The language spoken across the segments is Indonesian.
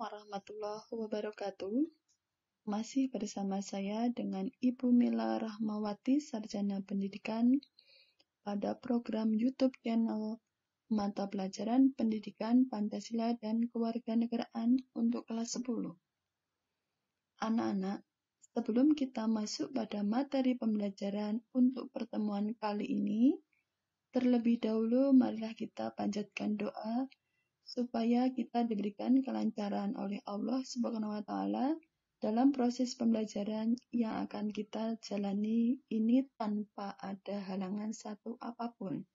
warahmatullahi wabarakatuh. Masih bersama saya dengan Ibu Mila Rahmawati, Sarjana Pendidikan, pada program YouTube channel Mata Pelajaran Pendidikan Pancasila dan Kewarganegaraan untuk kelas 10. Anak-anak, sebelum kita masuk pada materi pembelajaran untuk pertemuan kali ini, terlebih dahulu marilah kita panjatkan doa supaya kita diberikan kelancaran oleh Allah Subhanahu wa taala dalam proses pembelajaran yang akan kita jalani ini tanpa ada halangan satu apapun.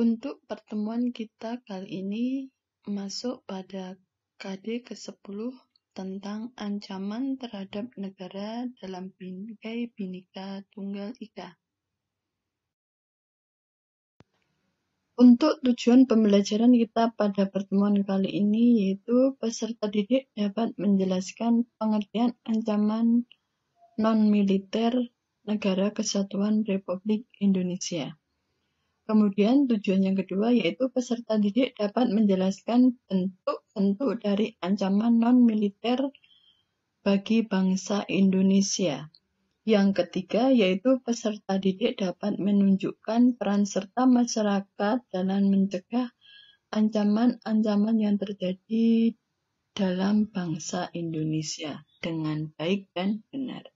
Untuk pertemuan kita kali ini masuk pada KD ke-10 tentang ancaman terhadap negara dalam bingkai binika tunggal ika. Untuk tujuan pembelajaran kita pada pertemuan kali ini yaitu peserta didik dapat menjelaskan pengertian ancaman non-militer negara kesatuan Republik Indonesia. Kemudian tujuan yang kedua yaitu peserta didik dapat menjelaskan bentuk-bentuk dari ancaman non-militer bagi bangsa Indonesia. Yang ketiga yaitu peserta didik dapat menunjukkan peran serta masyarakat dalam mencegah ancaman-ancaman yang terjadi dalam bangsa Indonesia dengan baik dan benar.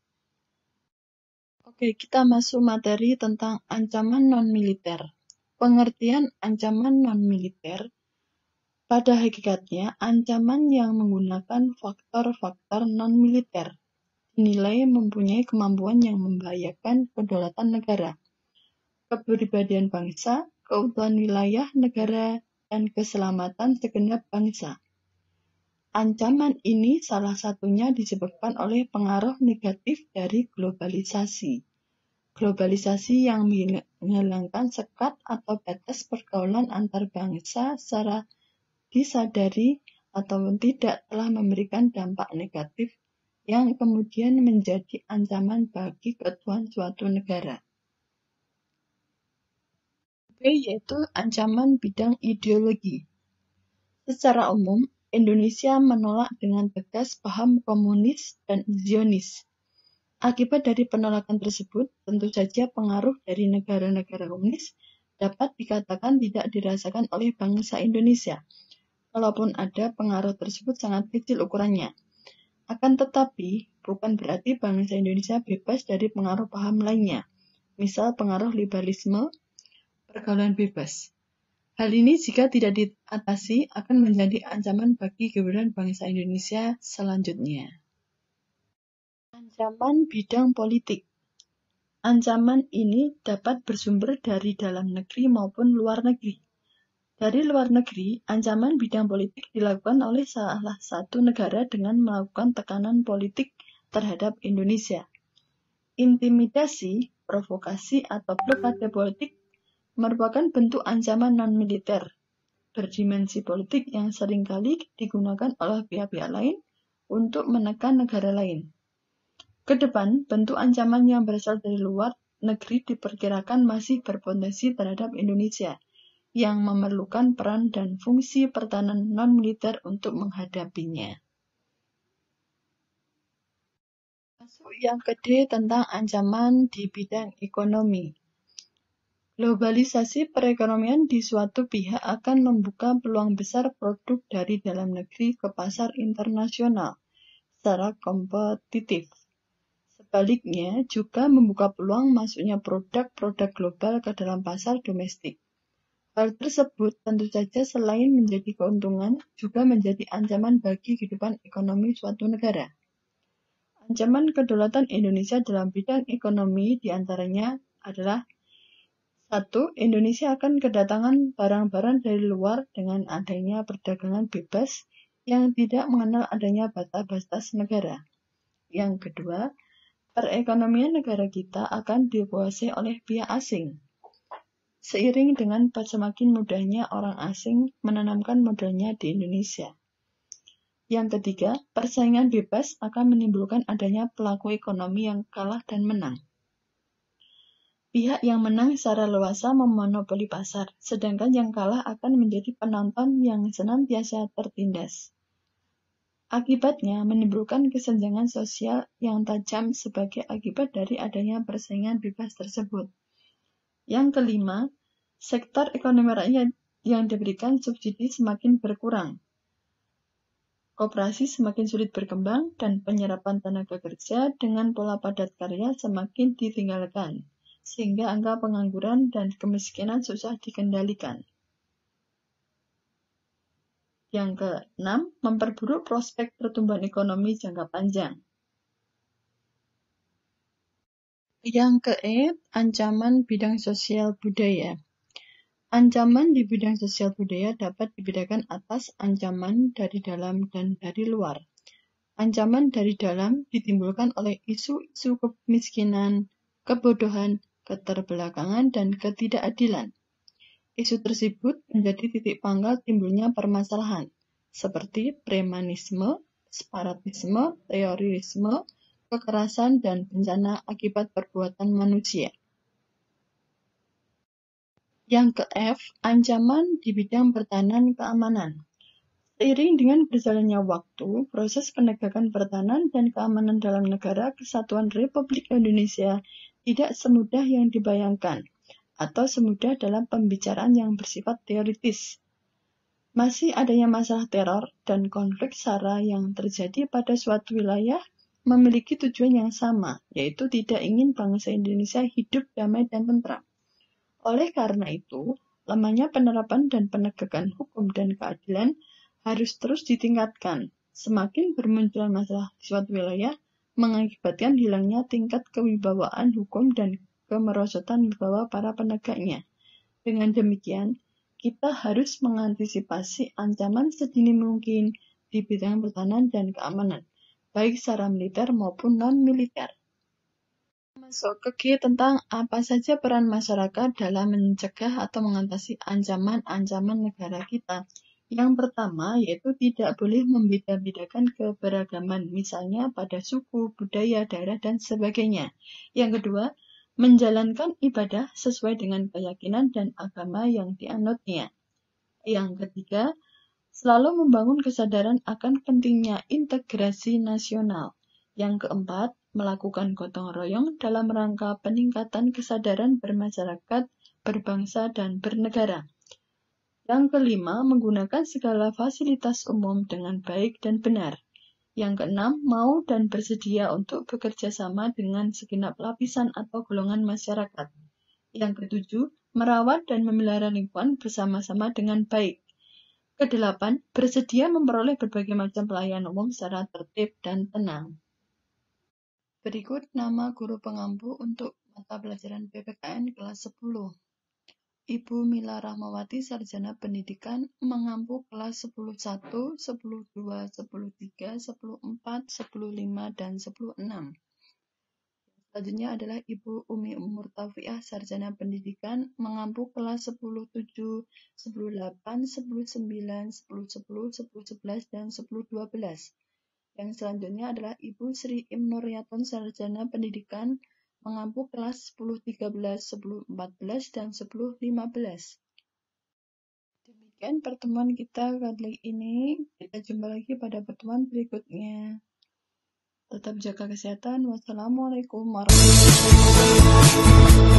Oke, kita masuk materi tentang ancaman non-militer. Pengertian ancaman non-militer pada hakikatnya ancaman yang menggunakan faktor-faktor non-militer dinilai mempunyai kemampuan yang membahayakan kedaulatan negara, kepribadian bangsa, keutuhan wilayah negara, dan keselamatan segenap bangsa. Ancaman ini salah satunya disebabkan oleh pengaruh negatif dari globalisasi. Globalisasi yang menghilangkan sekat atau batas pergaulan antar bangsa secara disadari atau tidak telah memberikan dampak negatif yang kemudian menjadi ancaman bagi keutuhan suatu negara. B yaitu ancaman bidang ideologi. Secara umum, Indonesia menolak dengan tegas paham komunis dan Zionis. Akibat dari penolakan tersebut, tentu saja pengaruh dari negara-negara komunis dapat dikatakan tidak dirasakan oleh bangsa Indonesia. Walaupun ada pengaruh tersebut sangat kecil ukurannya. Akan tetapi, bukan berarti bangsa Indonesia bebas dari pengaruh paham lainnya, misal pengaruh liberalisme, pergaulan bebas. Hal ini jika tidak diatasi akan menjadi ancaman bagi keberadaan bangsa Indonesia selanjutnya. Ancaman bidang politik Ancaman ini dapat bersumber dari dalam negeri maupun luar negeri. Dari luar negeri, ancaman bidang politik dilakukan oleh salah satu negara dengan melakukan tekanan politik terhadap Indonesia. Intimidasi, provokasi, atau blokade politik merupakan bentuk ancaman non-militer berdimensi politik yang seringkali digunakan oleh pihak-pihak lain untuk menekan negara lain. Kedepan, bentuk ancaman yang berasal dari luar negeri diperkirakan masih berpotensi terhadap Indonesia yang memerlukan peran dan fungsi pertahanan non-militer untuk menghadapinya. Masuk yang gede tentang ancaman di bidang ekonomi. Globalisasi perekonomian di suatu pihak akan membuka peluang besar produk dari dalam negeri ke pasar internasional secara kompetitif. Sebaliknya, juga membuka peluang masuknya produk-produk global ke dalam pasar domestik. Hal tersebut tentu saja selain menjadi keuntungan, juga menjadi ancaman bagi kehidupan ekonomi suatu negara. Ancaman kedaulatan Indonesia dalam bidang ekonomi diantaranya adalah satu, Indonesia akan kedatangan barang-barang dari luar dengan adanya perdagangan bebas yang tidak mengenal adanya batas-batas negara. Yang kedua, perekonomian negara kita akan dikuasai oleh pihak asing seiring dengan semakin mudahnya orang asing menanamkan modalnya di Indonesia. Yang ketiga, persaingan bebas akan menimbulkan adanya pelaku ekonomi yang kalah dan menang. Pihak yang menang secara leluasa memonopoli pasar, sedangkan yang kalah akan menjadi penonton yang senantiasa tertindas. Akibatnya menimbulkan kesenjangan sosial yang tajam sebagai akibat dari adanya persaingan bebas tersebut. Yang kelima, sektor ekonomi rakyat yang diberikan subsidi semakin berkurang. Koperasi semakin sulit berkembang dan penyerapan tenaga kerja dengan pola padat karya semakin ditinggalkan, sehingga angka pengangguran dan kemiskinan susah dikendalikan. Yang keenam, memperburuk prospek pertumbuhan ekonomi jangka panjang. Yang keempat, ancaman bidang sosial budaya. Ancaman di bidang sosial budaya dapat dibedakan atas ancaman dari dalam dan dari luar. Ancaman dari dalam ditimbulkan oleh isu-isu kemiskinan, kebodohan, keterbelakangan, dan ketidakadilan. Isu tersebut menjadi titik pangkal timbulnya permasalahan, seperti premanisme, separatisme, teorisme, kekerasan, dan bencana akibat perbuatan manusia. Yang ke F, ancaman di bidang pertahanan keamanan. Seiring dengan berjalannya waktu, proses penegakan pertahanan dan keamanan dalam negara kesatuan Republik Indonesia tidak semudah yang dibayangkan atau semudah dalam pembicaraan yang bersifat teoritis. Masih adanya masalah teror dan konflik SARA yang terjadi pada suatu wilayah memiliki tujuan yang sama, yaitu tidak ingin bangsa Indonesia hidup damai dan tentram. Oleh karena itu, lemahnya penerapan dan penegakan hukum dan keadilan harus terus ditingkatkan. Semakin bermunculan masalah di suatu wilayah, mengakibatkan hilangnya tingkat kewibawaan hukum dan kemerosotan wibawa para penegaknya. Dengan demikian, kita harus mengantisipasi ancaman sedini mungkin di bidang pertahanan dan keamanan baik secara militer maupun non-militer. Masuk ke G tentang apa saja peran masyarakat dalam mencegah atau mengatasi ancaman-ancaman negara kita. Yang pertama yaitu tidak boleh membeda-bedakan keberagaman, misalnya pada suku, budaya, daerah, dan sebagainya. Yang kedua, menjalankan ibadah sesuai dengan keyakinan dan agama yang dianutnya. Yang ketiga, selalu membangun kesadaran akan pentingnya integrasi nasional. Yang keempat, melakukan gotong royong dalam rangka peningkatan kesadaran bermasyarakat, berbangsa, dan bernegara. Yang kelima, menggunakan segala fasilitas umum dengan baik dan benar. Yang keenam, mau dan bersedia untuk bekerja sama dengan segenap lapisan atau golongan masyarakat. Yang ketujuh, merawat dan memelihara lingkungan bersama-sama dengan baik. Kedelapan, bersedia memperoleh berbagai macam pelayanan umum secara tertib dan tenang. Berikut nama guru pengampu untuk mata pelajaran PPKN kelas 10. Ibu Mila Rahmawati, Sarjana Pendidikan, mengampu kelas 101, 102, 103, 104, 105, dan 106. Selanjutnya adalah Ibu Umi Murtafiah Sarjana Pendidikan mengampu kelas 10 7, 10 8, 10 9, 10 10, 10 11 dan 10 12. Yang selanjutnya adalah Ibu Sri Im Nuryaton Sarjana Pendidikan mengampu kelas 10 13, 10 14 dan 10 15. Demikian pertemuan kita kali ini. Kita jumpa lagi pada pertemuan berikutnya tetap jaga kesehatan. Wassalamualaikum warahmatullahi wabarakatuh.